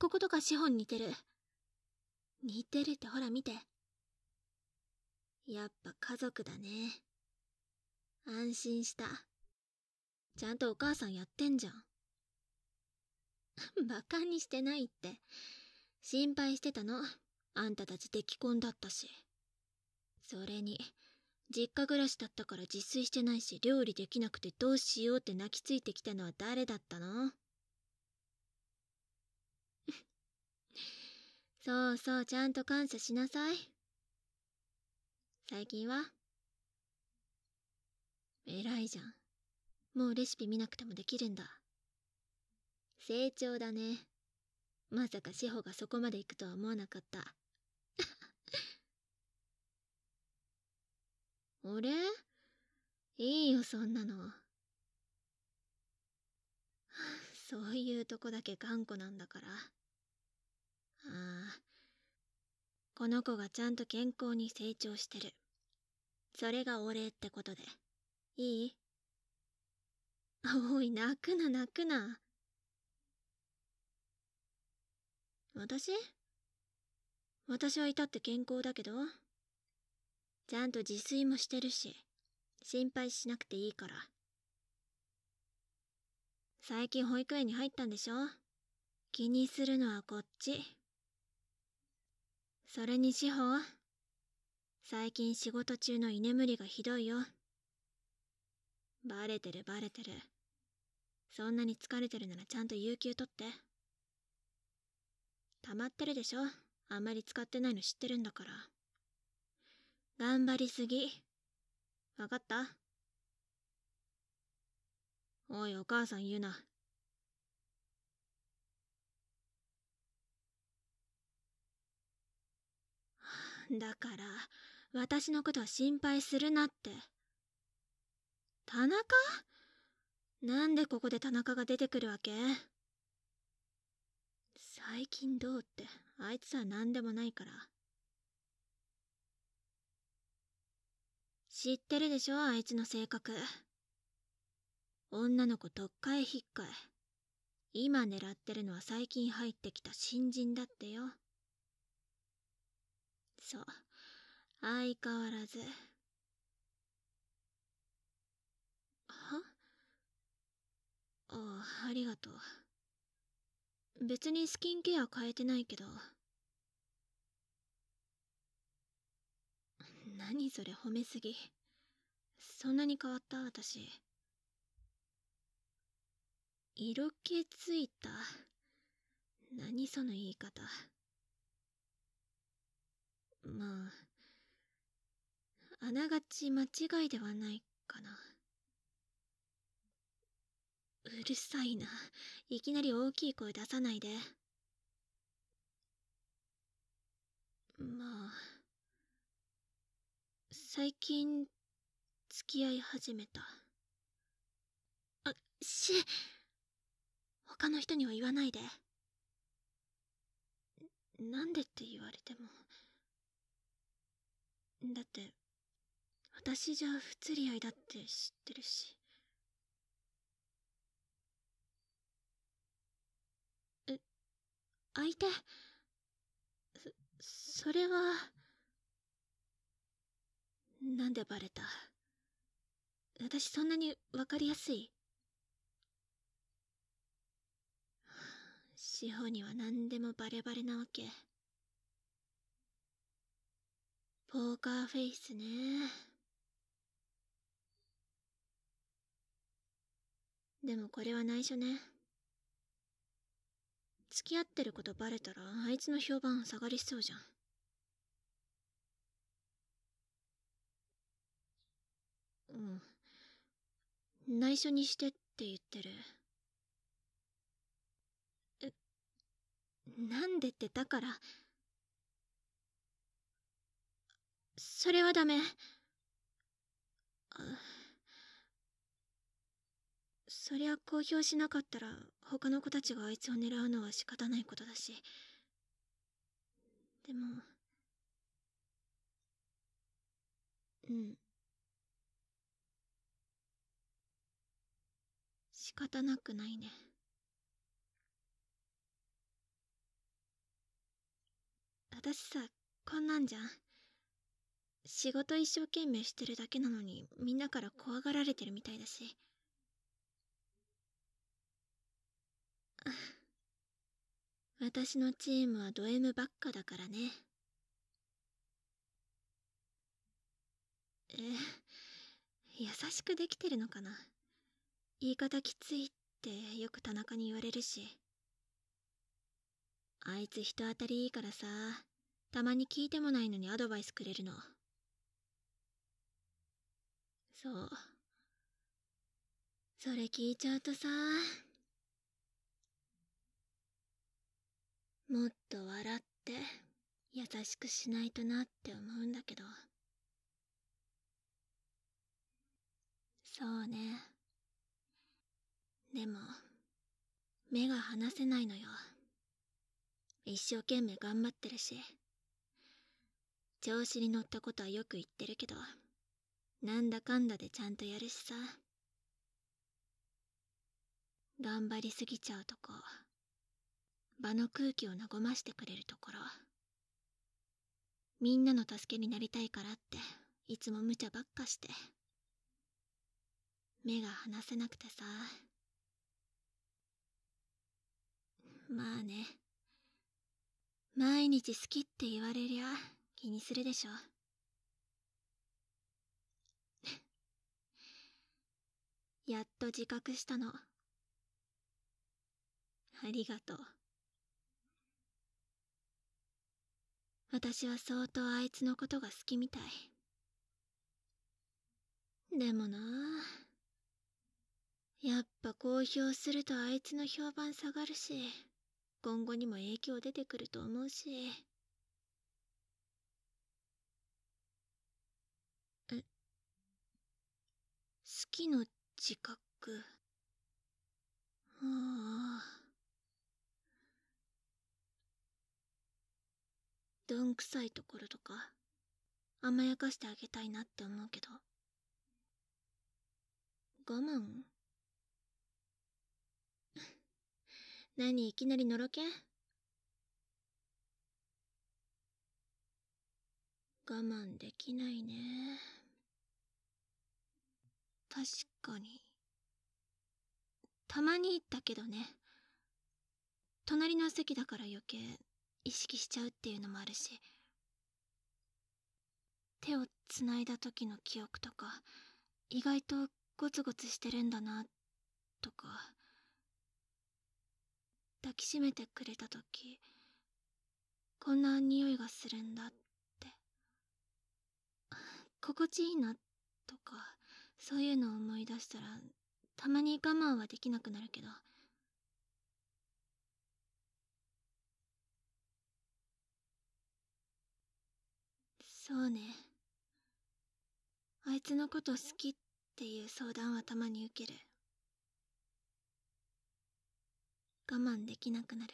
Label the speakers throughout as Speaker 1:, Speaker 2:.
Speaker 1: こことか資本似てる。似てるってほら見て。やっぱ家族だね。安心した。ちゃんとお母さんやってんじゃん。馬鹿にしてないって。心配してたの。あんたたち出来婚だったし。それに、実家暮らしだったから自炊してないし料理できなくてどうしようって泣きついてきたのは誰だったのそうそう、ちゃんと感謝しなさい。最近は偉いじゃん。もうレシピ見なくてもできるんだ。成長だね。まさか志保がそこまで行くとは思わなかった。俺いいよ、そんなの。そういうとこだけ頑固なんだから。ああ。この子がちゃんと健康に成長してる。それがお礼ってことで。いいおい、泣くな、泣くな。私私はいたって健康だけど。ちゃんと自炊もしてるし、心配しなくていいから。最近保育園に入ったんでしょ気にするのはこっち。それに志保最近仕事中の居眠りがひどいよバレてるバレてるそんなに疲れてるならちゃんと有給取って溜まってるでしょあんまり使ってないの知ってるんだから頑張りすぎわかったおいお母さん言うなだから、私のことは心配するなって。田中なんでここで田中が出てくるわけ最近どうって、あいつは何でもないから。知ってるでしょ、あいつの性格。女の子とっかえひっかえ。今狙ってるのは最近入ってきた新人だってよ。そう相変わらずはああありがとう別にスキンケア変えてないけど何それ褒めすぎそんなに変わった私色気ついた何その言い方まあ、あながち間違いではないかな。うるさいな。いきなり大きい声出さないで。まあ、最近、付き合い始めた。あ、し、他の人には言わないで。なんでって言われても。だって、私じゃ不釣り合いだって知ってるし。え、相手、そ、それは、なんでバレた私そんなにわかりやすい司法には何でもバレバレなわけ。ポーカーフェイスね。でもこれは内緒ね。付き合ってることバレたらあいつの評判下がりそうじゃん。うん。内緒にしてって言ってる。え、なんでってだから、それはダメ。そりゃ公表しなかったら他の子たちがあいつを狙うのは仕方ないことだし。でも。うん。仕方なくないね。私さ、こんなんじゃん。仕事一生懸命してるだけなのにみんなから怖がられてるみたいだし。私のチームはド M ばっかだからね。え、優しくできてるのかな言い方きついってよく田中に言われるし。あいつ人当たりいいからさ、たまに聞いてもないのにアドバイスくれるの。そうそれ聞いちゃうとさもっと笑って優しくしないとなって思うんだけどそうねでも目が離せないのよ一生懸命頑張ってるし調子に乗ったことはよく言ってるけどなんだかんだでちゃんとやるしさ頑張りすぎちゃうとこ場の空気を和ましてくれるところみんなの助けになりたいからっていつも無茶ばっかして目が離せなくてさまあね毎日好きって言われりゃ気にするでしょやっと自覚したの。ありがとう。私は相当あいつのことが好きみたい。でもなやっぱ公表するとあいつの評判下がるし、今後にも影響出てくると思うし。え、好きの自覚。はあ。どんくさいところとか、甘やかしてあげたいなって思うけど。我慢 何いきなりのろけ我慢できないね。確かに。たまにったけどね。隣の席だから余計意識しちゃうっていうのもあるし。手を繋いだ時の記憶とか、意外とゴツゴツしてるんだな、とか。抱きしめてくれた時、こんな匂いがするんだって。心地いいな、とか。そういうのを思い出したらたまに我慢はできなくなるけどそうねあいつのこと好きっていう相談はたまに受ける我慢できなくなる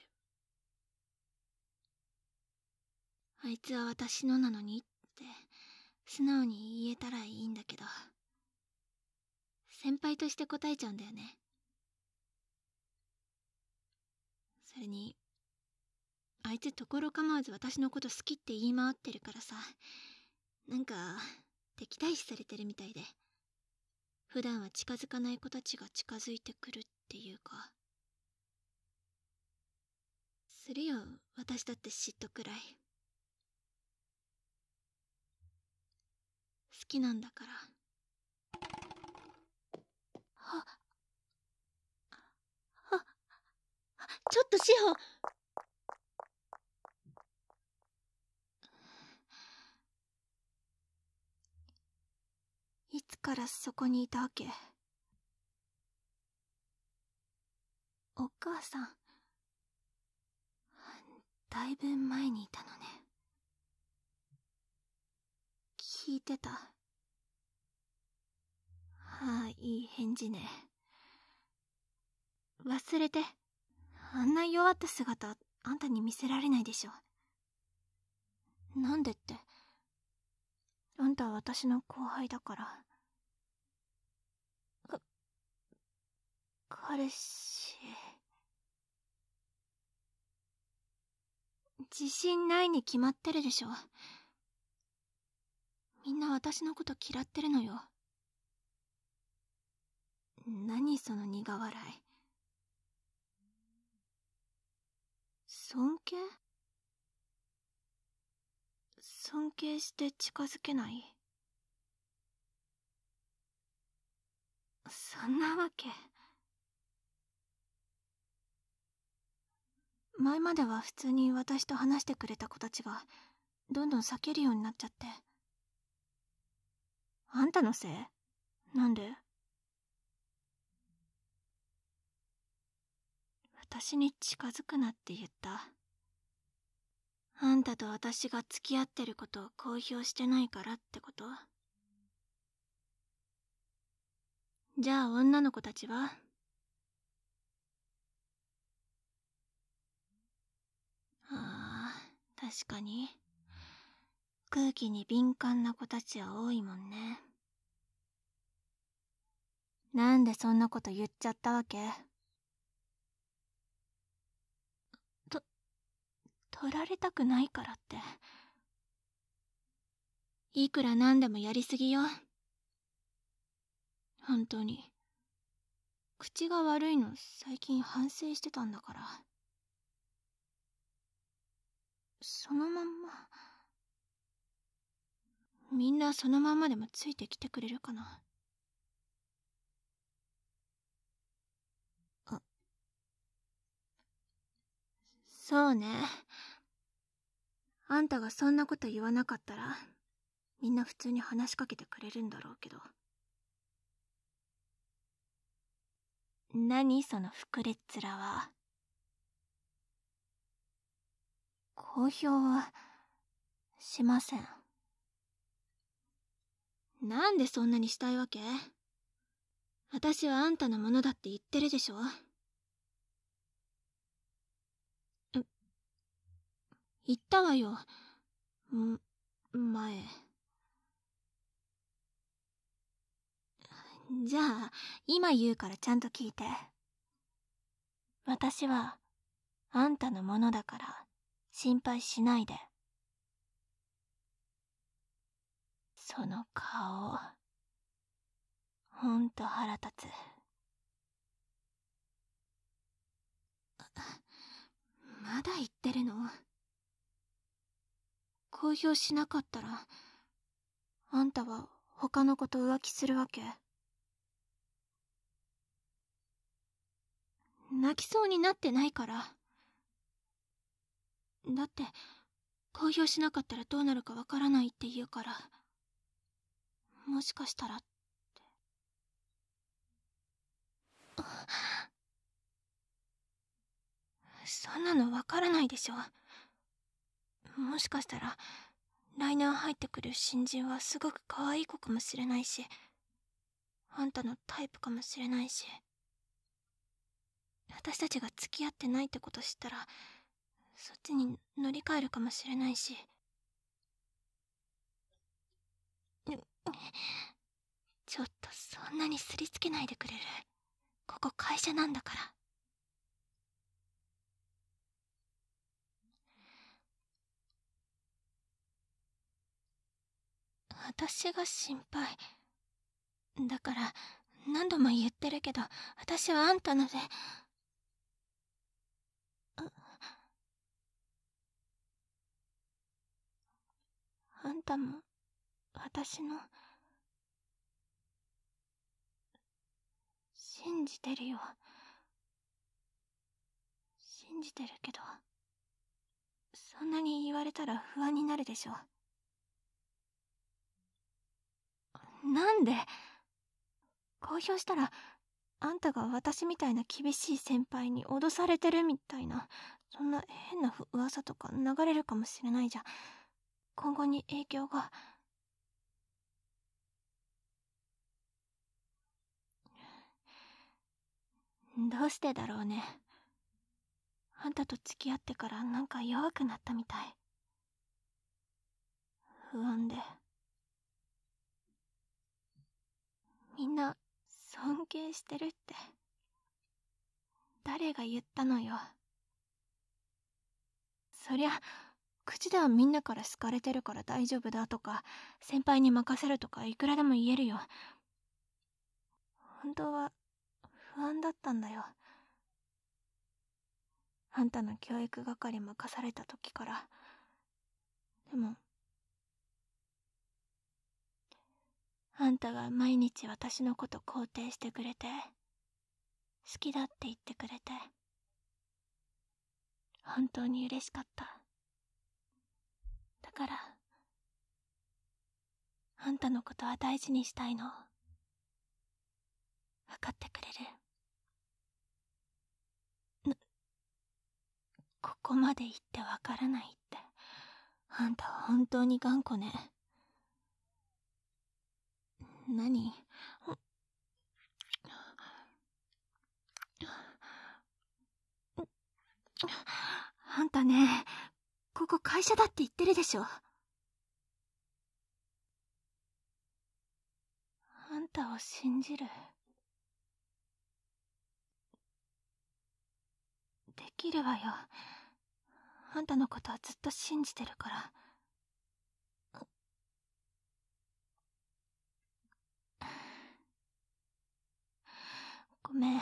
Speaker 1: あいつは私のなのにって素直に言えたらいいんだけど。先輩として答えちゃうんだよね。それに、あいつところ構わず私のこと好きって言い回ってるからさ、なんか、敵対視されてるみたいで、普段は近づかない子たちが近づいてくるっていうか。するよ、私だって嫉妬くらい。好きなんだから。ちょっと志保いつからそこにいたわけお母さんだいぶ前にいたのね聞いてたはあいい返事ね忘れてあんな弱った姿あんたに見せられないでしょなんでってあんたは私の後輩だからあ。彼氏自信ないに決まってるでしょみんな私のこと嫌ってるのよ何その苦笑い尊敬尊敬して近づけないそんなわけ前までは普通に私と話してくれた子たちがどんどん避けるようになっちゃってあんたのせいなんで私に近づくなって言ったあんたと私が付き合ってることを公表してないからってことじゃあ女の子たちはああ確かに空気に敏感な子たちは多いもんねなんでそんなこと言っちゃったわけ振られたくないからっていくらなんでもやりすぎよ本当に口が悪いの最近反省してたんだからそのまんまみんなそのまんまでもついてきてくれるかなそうねあんたがそんなこと言わなかったらみんな普通に話しかけてくれるんだろうけど何その膨れっ面は公表はしませんなんでそんなにしたいわけ私はあんたのものだって言ってるでしょ言ったわよ。ん、前。じゃあ、今言うからちゃんと聞いて。私は、あんたのものだから、心配しないで。その顔。ほんと腹立つ。まだ言ってるの公表しなかったら、あんたは他の子と浮気するわけ泣きそうになってないから。だって、公表しなかったらどうなるかわからないって言うから、もしかしたらって。そんなのわからないでしょ。もしかしたら来年入ってくる新人はすごく可愛い子かもしれないしあんたのタイプかもしれないし私たちが付き合ってないってこと知ったらそっちに乗り換えるかもしれないしちょっとそんなにすりつけないでくれるここ会社なんだから私が心配だから何度も言ってるけど私はあんたのであんたも私の信じてるよ信じてるけどそんなに言われたら不安になるでしょなんで公表したらあんたが私みたいな厳しい先輩に脅されてるみたいなそんな変な噂とか流れるかもしれないじゃん今後に影響がどうしてだろうねあんたと付き合ってからなんか弱くなったみたい不安で。みんな尊敬してるって誰が言ったのよそりゃ口ではみんなから好かれてるから大丈夫だとか先輩に任せるとかいくらでも言えるよ本当は不安だったんだよあんたの教育係任された時からでもあんたが毎日私のこと肯定してくれて、好きだって言ってくれて、本当に嬉しかった。だから、あんたのことは大事にしたいの。分かってくれるな、ここまで言ってわからないって、あんた本当に頑固ね。何あんたね、ここ会社だって言ってるでしょ。あんたを信じる。できるわよ。あんたのことはずっと信じてるから。ごめん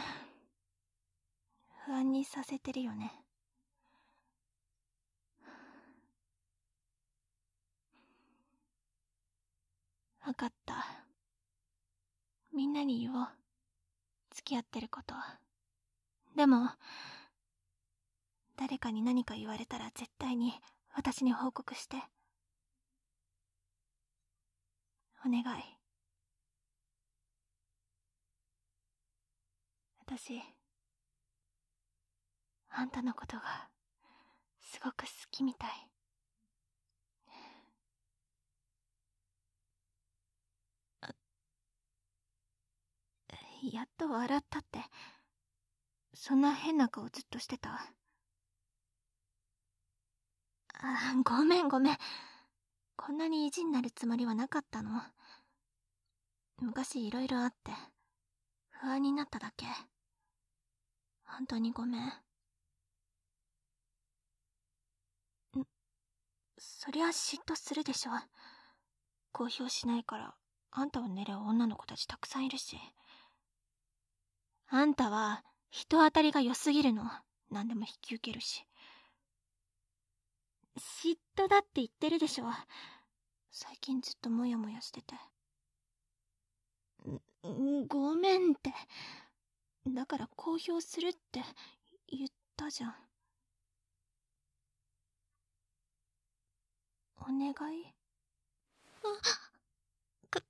Speaker 1: 不安にさせてるよね分かったみんなに言おう付き合ってることでも誰かに何か言われたら絶対に私に報告してお願い私あんたのことがすごく好きみたいやっと笑ったってそんな変な顔ずっとしてたあごめんごめんこんなに意地になるつもりはなかったの昔いろいろあって不安になっただけ。本当にごめん。んそりゃ嫉妬するでしょ。公表しないから、あんたを狙う女の子たちたくさんいるし。あんたは、人当たりが良すぎるの。何でも引き受けるし。嫉妬だって言ってるでしょ。最近ずっとモヤモヤしてて。ごめんって。だから公表するって言ったじゃん。お願いか、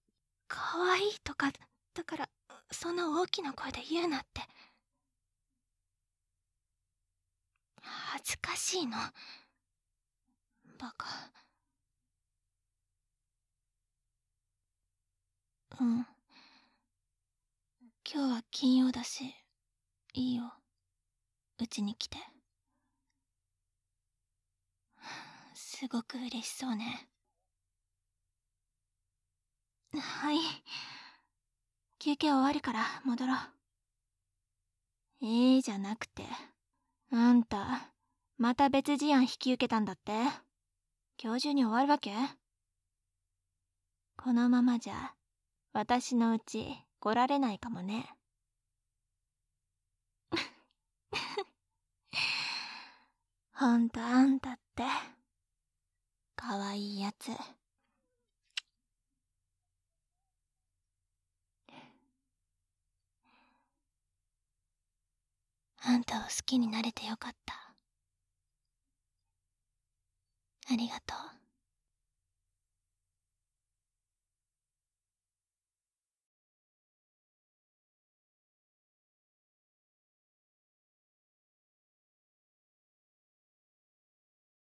Speaker 1: かわいいとか、だから、そんな大きな声で言うなって。恥ずかしいの。バカ。うん。今日は金曜だしいいようちに来てすごく嬉しそうねはい休憩終わるから戻ろうええー、じゃなくてあんたまた別事案引き受けたんだって今日中に終わるわけこのままじゃ私のうち怒られないかもね。ほんとあんたって、かわいいやつ。あんたを好きになれてよかった。ありがとう。